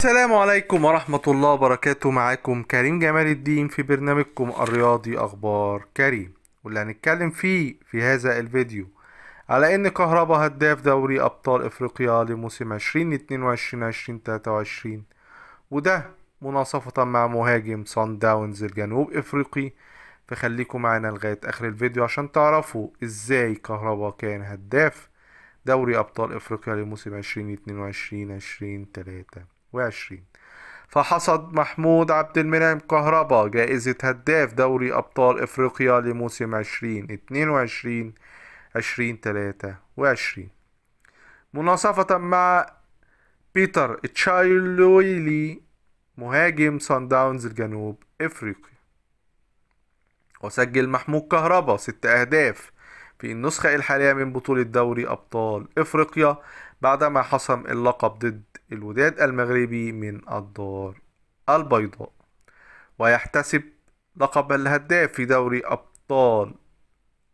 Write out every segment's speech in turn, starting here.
السلام عليكم ورحمة الله وبركاته معاكم كريم جمال الدين في برنامجكم الرياضي أخبار كريم واللي هنتكلم فيه في هذا الفيديو على إن كهربا هداف دوري أبطال إفريقيا لموسم 2022-2023 وده مناصفة مع مهاجم صن داونز الجنوب إفريقي فخليكم معانا لغاية آخر الفيديو عشان تعرفوا إزاي كهربا كان هداف دوري أبطال إفريقيا لموسم 2022-2023 2020 فحصد محمود عبد المنعم كهربا جائزة هداف دوري أبطال إفريقيا لموسم 2022 2023 مناصفة مع بيتر تشايلويلي مهاجم سان داونز الجنوب افريقيا وسجل محمود كهربا ست اهداف في النسخة الحالية من بطولة دوري ابطال افريقيا بعدما حسم اللقب ضد الوداد المغربي من الدار البيضاء ويحتسب لقب الهداف في دوري أبطال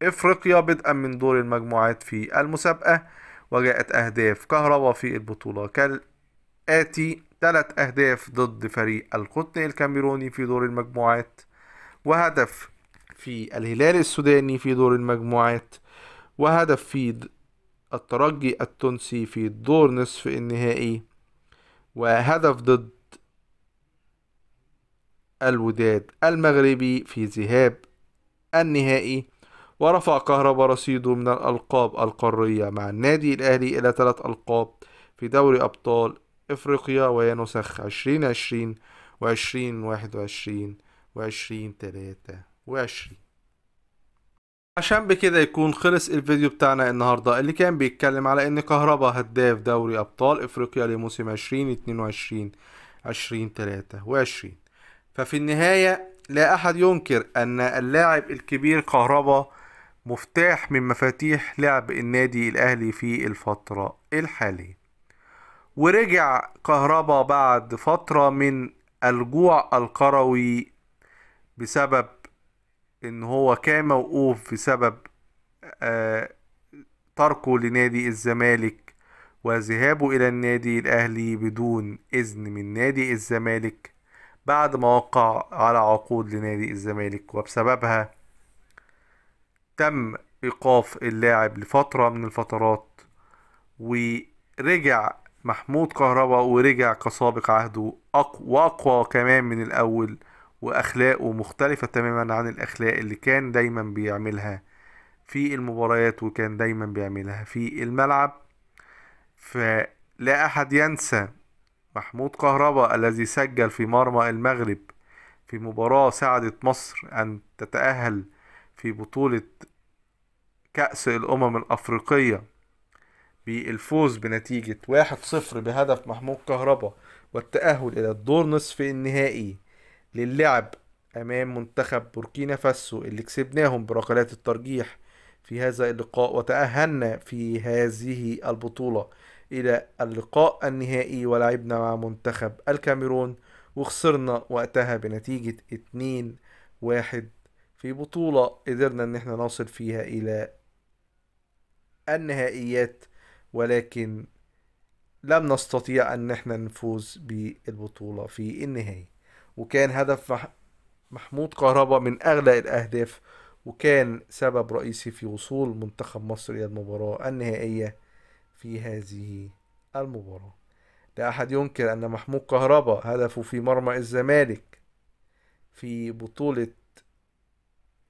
إفريقيا بدءا من دور المجموعات في المسابقة وجاءت أهداف كهربا في البطولة كالآتي ثلاث أهداف ضد فريق القطن الكاميروني في دور المجموعات وهدف في الهلال السوداني في دور المجموعات وهدف في الترجي التونسي في دور نصف النهائي وهدف ضد الوداد المغربي في ذهاب النهائي ورفع كهربا رصيده من الألقاب القارية مع النادي الأهلي إلى ثلاث ألقاب في دوري أبطال إفريقيا وهي نسخ عشرين عشرين وعشرين واحد وعشرين وعشرين تلاتة وعشرين عشان بكده يكون خلص الفيديو بتاعنا النهاردة اللي كان بيتكلم على ان كهربا هداف دوري ابطال افريقيا لموسم 2022 2023 ففي النهاية لا احد ينكر ان اللاعب الكبير كهربا مفتاح من مفاتيح لعب النادي الاهلي في الفترة الحالية ورجع كهربا بعد فترة من الجوع القروي بسبب ان هو كان موقوف بسبب آه، تركه لنادي الزمالك وذهابه الى النادي الاهلي بدون اذن من نادي الزمالك بعد ما وقع على عقود لنادي الزمالك وبسببها تم ايقاف اللاعب لفترة من الفترات ورجع محمود كهربا ورجع كسابق عهده أقوى وأقوى كمان من الأول واخلاقه مختلفة تماما عن الاخلاق اللي كان دايما بيعملها في المباريات وكان دايما بيعملها في الملعب فلا احد ينسى محمود كهربا الذي سجل في مرمى المغرب في مباراة ساعدت مصر أن تتأهل في بطولة كأس الأمم الأفريقية بالفوز بنتيجه واحد صفر بهدف محمود كهربا والتأهل إلى الدور نصف النهائي للعب أمام منتخب بوركينا فاسو اللي كسبناهم بركلات الترجيح في هذا اللقاء وتأهلنا في هذه البطولة إلى اللقاء النهائي ولعبنا مع منتخب الكاميرون وخسرنا وقتها بنتيجة 2 واحد في بطولة قدرنا ان احنا نصل فيها الى النهائيات ولكن لم نستطيع ان احنا نفوز بالبطولة في النهاية وكان هدف محمود كهربا من أغلى الأهداف وكان سبب رئيسي في وصول منتخب مصر إلى المباراة النهائية في هذه المباراة لا أحد ينكر أن محمود كهربا هدفه في مرمى الزمالك في بطولة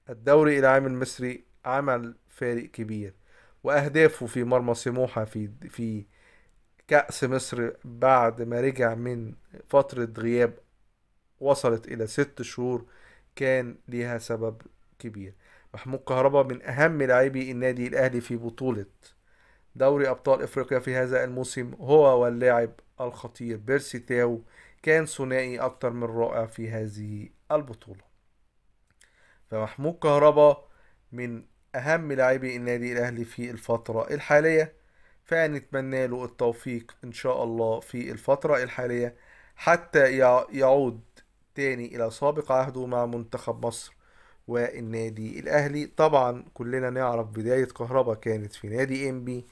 الدوري العام المصري عمل فارق كبير وأهدافه في مرمى سموحة في في كأس مصر بعد ما رجع من فترة غياب وصلت إلى ست شهور كان ليها سبب كبير محمود كهربا من أهم لاعبي النادي الأهلي في بطولة دوري أبطال إفريقيا في هذا الموسم هو واللاعب الخطير بيرسي تاو كان ثنائي اكثر من رائع في هذه البطولة فمحمود كهربا من أهم لاعبي النادي الأهلي في الفترة الحالية فنتمنى له التوفيق إن شاء الله في الفترة الحالية حتى يعود تاني إلى سابق عهده مع منتخب مصر والنادي الأهلي طبعا كلنا نعرف بداية كهربا كانت في نادي إنبي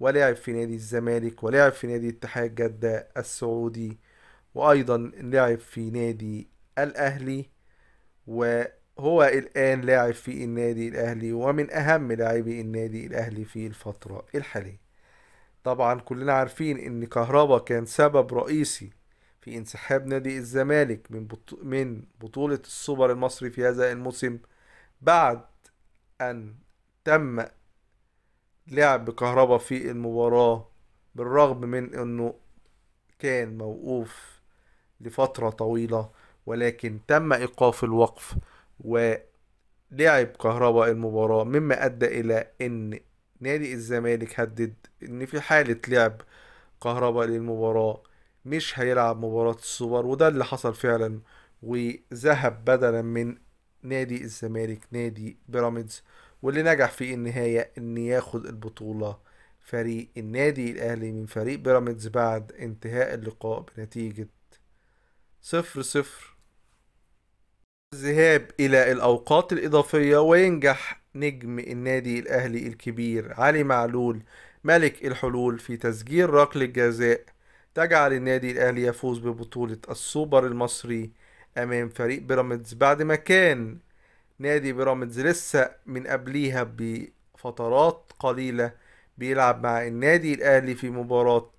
ولعب في نادي الزمالك ولعب في نادي اتحاد جدة السعودي وأيضا لعب في نادي الأهلي وهو الآن لاعب في النادي الأهلي ومن أهم لاعبي النادي الأهلي في الفترة الحالية طبعا كلنا عارفين ان كهربا كان سبب رئيسي في انسحاب نادي الزمالك من من بطولة السوبر المصري في هذا الموسم بعد أن تم لعب كهربا في المباراة بالرغم من أنه كان موقوف لفترة طويلة ولكن تم إيقاف الوقف ولعب كهربا المباراة مما أدى إلى أن نادي الزمالك هدد أن في حالة لعب كهربا للمباراة مش هيلعب مباراة السوبر وده اللي حصل فعلا وذهب بدلا من نادي الزمالك نادي بيراميدز واللي نجح في النهاية ان ياخد البطولة فريق النادي الاهلي من فريق بيراميدز بعد انتهاء اللقاء بنتيجة صفر صفر الذهاب الى الاوقات الاضافية وينجح نجم النادي الاهلي الكبير علي معلول ملك الحلول في تسجيل ركله جزاء تجعل النادي الأهلي يفوز ببطولة السوبر المصري أمام فريق بيراميدز بعد ما كان نادي بيراميدز لسه من قبليها بفترات قليلة بيلعب مع النادي الأهلي في مباراة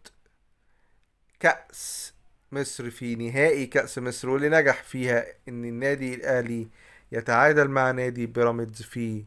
كأس مصر في نهائي كأس مصر واللي نجح فيها إن النادي الأهلي يتعادل مع نادي بيراميدز في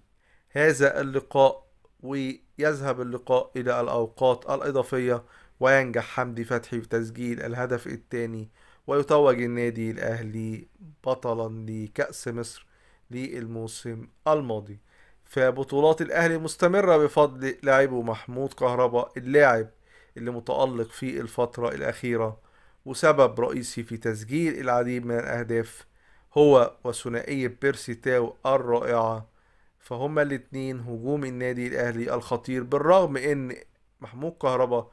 هذا اللقاء ويذهب اللقاء إلى الأوقات الإضافية وينجح حمدي فتحي في تسجيل الهدف الثاني ويتوج النادي الأهلي بطلا لكأس مصر للموسم الماضي فبطولات الأهلي مستمرة بفضل لاعبه محمود كهربا اللاعب اللي متألق في الفترة الأخيرة وسبب رئيسي في تسجيل العديد من الأهداف هو وثنائية بيرسي تاو الرائعة فهما الاتنين هجوم النادي الأهلي الخطير بالرغم إن محمود كهربا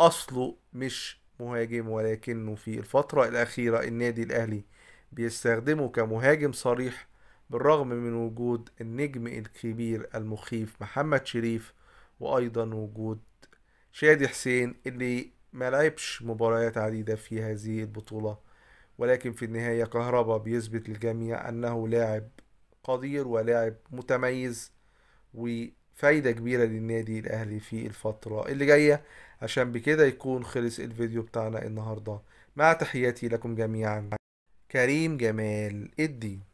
اصله مش مهاجم ولكنه في الفترة الأخيرة النادي الأهلي بيستخدمه كمهاجم صريح بالرغم من وجود النجم الكبير المخيف محمد شريف وأيضا وجود شادي حسين اللي ملعبش مباريات عديدة في هذه البطولة ولكن في النهاية كهربا بيثبت للجميع أنه لاعب قدير ولاعب متميز و فايدة كبيرة للنادي الأهلي في الفترة اللي جاية عشان بكده يكون خلص الفيديو بتاعنا النهاردة مع تحياتي لكم جميعا كريم جمال الدين